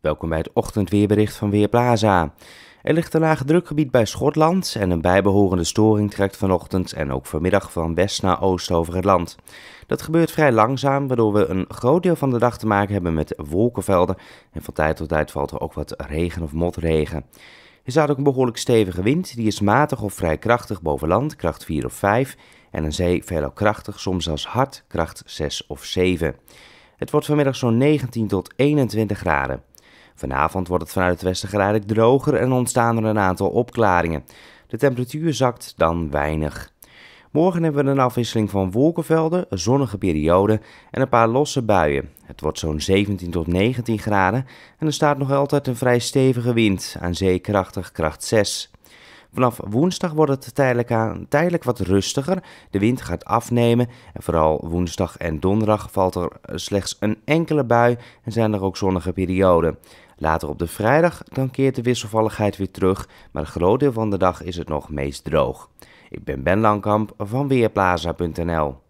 Welkom bij het ochtendweerbericht van Weerplaza. Er ligt een laag drukgebied bij Schotland en een bijbehorende storing trekt vanochtend en ook vanmiddag van west naar oost over het land. Dat gebeurt vrij langzaam, waardoor we een groot deel van de dag te maken hebben met wolkenvelden en van tijd tot tijd valt er ook wat regen of motregen. Er staat ook een behoorlijk stevige wind, die is matig of vrij krachtig boven land, kracht 4 of 5, en een zee veelal krachtig, soms zelfs hard, kracht 6 of 7. Het wordt vanmiddag zo'n 19 tot 21 graden. Vanavond wordt het vanuit het westen geleidelijk droger en ontstaan er een aantal opklaringen. De temperatuur zakt dan weinig. Morgen hebben we een afwisseling van wolkenvelden, een zonnige periode en een paar losse buien. Het wordt zo'n 17 tot 19 graden en er staat nog altijd een vrij stevige wind, aan zeekrachtig kracht 6. Vanaf woensdag wordt het tijdelijk, aan, tijdelijk wat rustiger. De wind gaat afnemen en vooral woensdag en donderdag valt er slechts een enkele bui en zijn er ook zonnige perioden. Later op de vrijdag dan keert de wisselvalligheid weer terug, maar een groot deel van de dag is het nog meest droog. Ik ben Ben Langkamp van Weerplaza.nl.